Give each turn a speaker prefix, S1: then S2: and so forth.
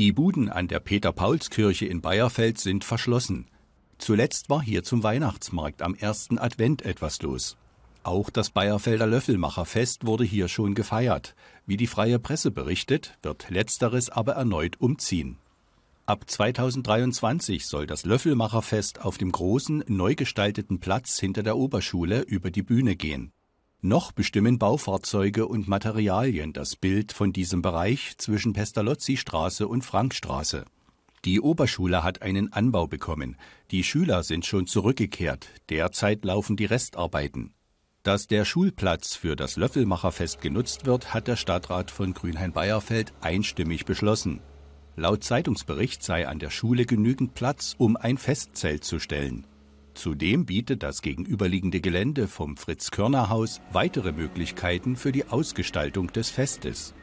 S1: Die Buden an der Peter-Pauls-Kirche in Bayerfeld sind verschlossen. Zuletzt war hier zum Weihnachtsmarkt am ersten Advent etwas los. Auch das Bayerfelder Löffelmacherfest wurde hier schon gefeiert. Wie die freie Presse berichtet, wird letzteres aber erneut umziehen. Ab 2023 soll das Löffelmacherfest auf dem großen, neu gestalteten Platz hinter der Oberschule über die Bühne gehen. Noch bestimmen Baufahrzeuge und Materialien das Bild von diesem Bereich zwischen Pestalozzi-Straße und Frankstraße. Die Oberschule hat einen Anbau bekommen. Die Schüler sind schon zurückgekehrt. Derzeit laufen die Restarbeiten. Dass der Schulplatz für das Löffelmacherfest genutzt wird, hat der Stadtrat von Grünhain-Beierfeld einstimmig beschlossen. Laut Zeitungsbericht sei an der Schule genügend Platz, um ein Festzelt zu stellen. Zudem bietet das gegenüberliegende Gelände vom Fritz-Körner-Haus weitere Möglichkeiten für die Ausgestaltung des Festes.